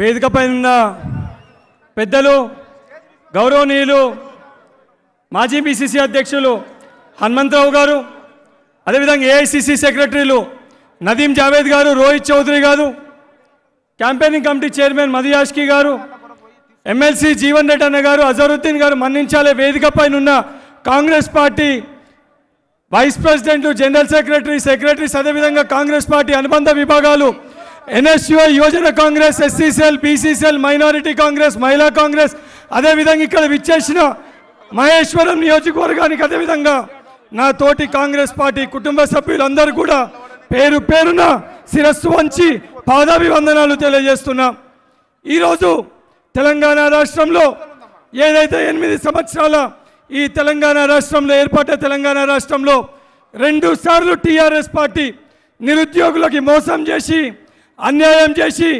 వేదిక పైన పెద్దలు గౌరవనీయులు మాజీ పిసిసి అధ్యక్షులు హనుమంతరావు గారు అదేవిధంగా ఏఐసిసి సెక్రటరీలు నదీం జావేద్ గారు రోహిత్ చౌదరి గారు క్యాంపెయినింగ్ కమిటీ చైర్మన్ మధుయాష్కి గారు ఎమ్మెల్సీ జీవన్ రెడ్డి అన్న గారు అజరుద్దీన్ గారు మన్నించాలే వేదిక పైన కాంగ్రెస్ పార్టీ వైస్ ప్రెసిడెంట్లు జనరల్ సెక్రటరీ సెక్రటరీస్ అదేవిధంగా కాంగ్రెస్ పార్టీ అనుబంధ విభాగాలు ఎన్ఎస్యుఐ యువజన Congress SCCL BCCL minority Congress మహిళా కాంగ్రెస్ అదేవిధంగా ఇక్కడ విచ్చేసిన మహేశ్వరం నియోజకవర్గానికి అదేవిధంగా నా తోటి కాంగ్రెస్ పార్టీ కుటుంబ సభ్యులందరూ కూడా పేరు పేరున శిరస్సు వంచి పాదాభివందనాలు తెలియజేస్తున్నా ఈరోజు తెలంగాణ రాష్ట్రంలో ఏదైతే ఎనిమిది సంవత్సరాల ఈ తెలంగాణ రాష్ట్రంలో ఏర్పడ్డ తెలంగాణ రాష్ట్రంలో రెండు సార్లు టీఆర్ఎస్ పార్టీ నిరుద్యోగులకి మోసం చేసి అన్యాయం చేసి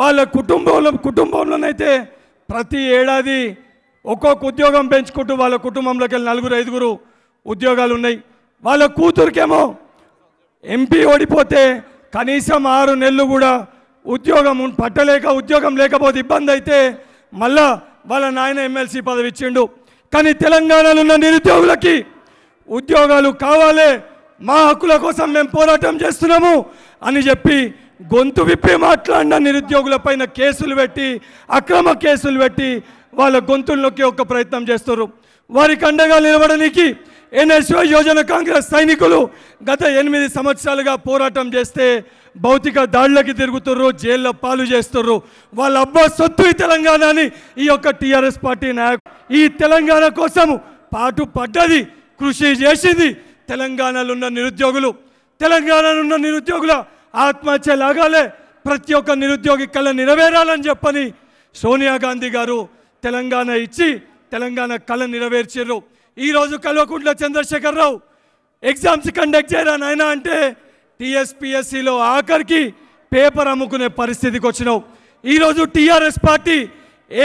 వాళ్ళ కుటుంబంలో కుటుంబంలోనైతే ప్రతి ఏడాది ఒక్కొక్క ఉద్యోగం పెంచుకుంటూ వాళ్ళ కుటుంబంలోకి వెళ్ళి నలుగురు ఐదుగురు ఉద్యోగాలు ఉన్నాయి వాళ్ళ కూతురికేమో ఎంపీ ఓడిపోతే కనీసం ఆరు నెలలు కూడా ఉద్యోగం పట్టలేక ఉద్యోగం లేకపోతే ఇబ్బంది అయితే మళ్ళా వాళ్ళ నాయన ఎమ్మెల్సీ పదవి ఇచ్చిండు కానీ తెలంగాణలో ఉన్న నిరుద్యోగులకి ఉద్యోగాలు కావాలి మా హక్కుల కోసం మేము పోరాటం చేస్తున్నాము అని చెప్పి గొంతు విప్పి మాట్లాడిన నిరుద్యోగుల పైన కేసులు పెట్టి అక్రమ కేసులు పెట్టి వాళ్ళ గొంతుల్లోకి ఒక ప్రయత్నం చేస్తారు వారికి అండగా నిలబడడానికి ఎన్ఎస్ఓ యోజన కాంగ్రెస్ సైనికులు గత ఎనిమిది సంవత్సరాలుగా పోరాటం చేస్తే భౌతిక దాడులకి తిరుగుతుర్రు జైల్లో పాలు చేస్తుర్రు వాళ్ళ అబ్బా సొత్తు ఈ తెలంగాణని ఈ యొక్క టీఆర్ఎస్ పార్టీ నాయకు ఈ తెలంగాణ కోసం పాటు పడ్డది కృషి చేసింది తెలంగాణలో ఉన్న నిరుద్యోగులు తెలంగాణలో ఉన్న నిరుద్యోగుల ఆత్మహత్య లాగాలే ప్రతి ఒక్క నిరుద్యోగి కళ నెరవేరాలని చెప్పని సోనియా గాంధీ గారు తెలంగాణ ఇచ్చి తెలంగాణ కళ నెరవేర్చారు ఈరోజు కల్వకుంట్ల చంద్రశేఖరరావు ఎగ్జామ్స్ కండక్ట్ చేయరా నాయన అంటే టీఎస్పిఎస్సిలో ఆఖరికి పేపర్ అమ్ముకునే పరిస్థితికి వచ్చినావు ఈరోజు టీఆర్ఎస్ పార్టీ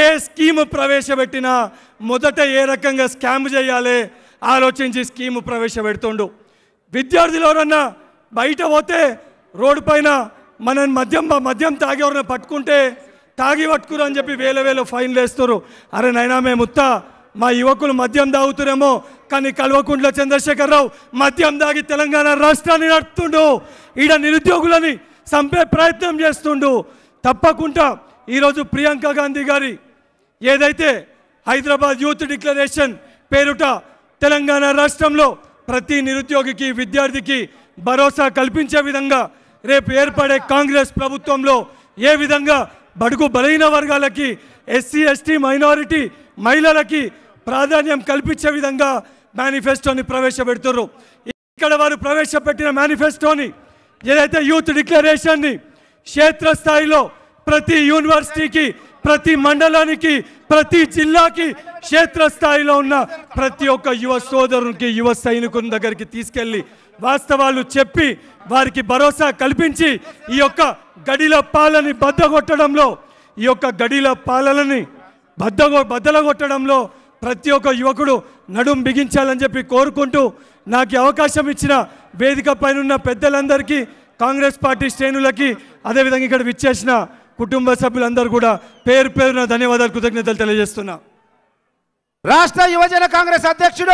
ఏ స్కీమ్ ప్రవేశపెట్టినా మొదట ఏ రకంగా స్కామ్ చేయాలి ఆలోచించి స్కీమ్ ప్రవేశపెడుతుండు విద్యార్థులు ఎవరన్నా బయట పోతే రోడ్డు పైన మన మద్యం మద్యం తాగి ఎవరైనా పట్టుకుంటే తాగి పట్టుకురు అని చెప్పి వేల వేల ఫైన్లు వేస్తారు అరే నైనా మేము ఉత్తా మా యువకులు మద్యం తాగుతురేమో కానీ కల్వకుంట్ల చంద్రశేఖరరావు మద్యం తాగి తెలంగాణ రాష్ట్రాన్ని నడుపుతుండు ఈడ నిరుద్యోగులని చంపే ప్రయత్నం చేస్తుండు తప్పకుండా ఈరోజు ప్రియాంక గాంధీ గారి ఏదైతే హైదరాబాద్ యూత్ డిక్లరేషన్ పేరుట తెలంగాణ రాష్ట్రంలో ప్రతి నిరుద్యోగికి విద్యార్థికి భరోసా కల్పించే విధంగా రేపు ఏర్పడే కాంగ్రెస్ ప్రభుత్వంలో ఏ విధంగా బడుగు బలహీన వర్గాలకి ఎస్సీ ఎస్టీ మైనారిటీ మహిళలకి ప్రాధాన్యం కల్పించే విధంగా మేనిఫెస్టోని ప్రవేశపెడుతున్నారు ఇక్కడ వారు ప్రవేశపెట్టిన మేనిఫెస్టోని ఏదైతే యూత్ డిక్లరేషన్ని క్షేత్రస్థాయిలో ప్రతి యూనివర్సిటీకి ప్రతి మండలానికి ప్రతి జిల్లాకి క్షేత్రస్థాయిలో ఉన్న ప్రతి ఒక్క యువ సోదరునికి యువ సైనికుని దగ్గరికి తీసుకెళ్ళి వాస్తవాలు చెప్పి వారికి భరోసా కల్పించి ఈ యొక్క గడిల పాలని బద్దగొట్టడంలో ఈ యొక్క గడిల పాలనని బద్దగొ బద్దలగొట్టడంలో ప్రతి ఒక్క యువకుడు నడుం బిగించాలని చెప్పి కోరుకుంటూ నాకు అవకాశం ఇచ్చిన వేదిక పైన పెద్దలందరికీ కాంగ్రెస్ పార్టీ శ్రేణులకి అదేవిధంగా ఇక్కడ విచ్చేసిన కుటుంబ సభ్యులందరూ కూడా పేరు పేరున ధన్యవాదాలు కృతజ్ఞతలు తెలియజేస్తున్నా రాష్ట్ర యువజన కాంగ్రెస్ అధ్యక్షుడు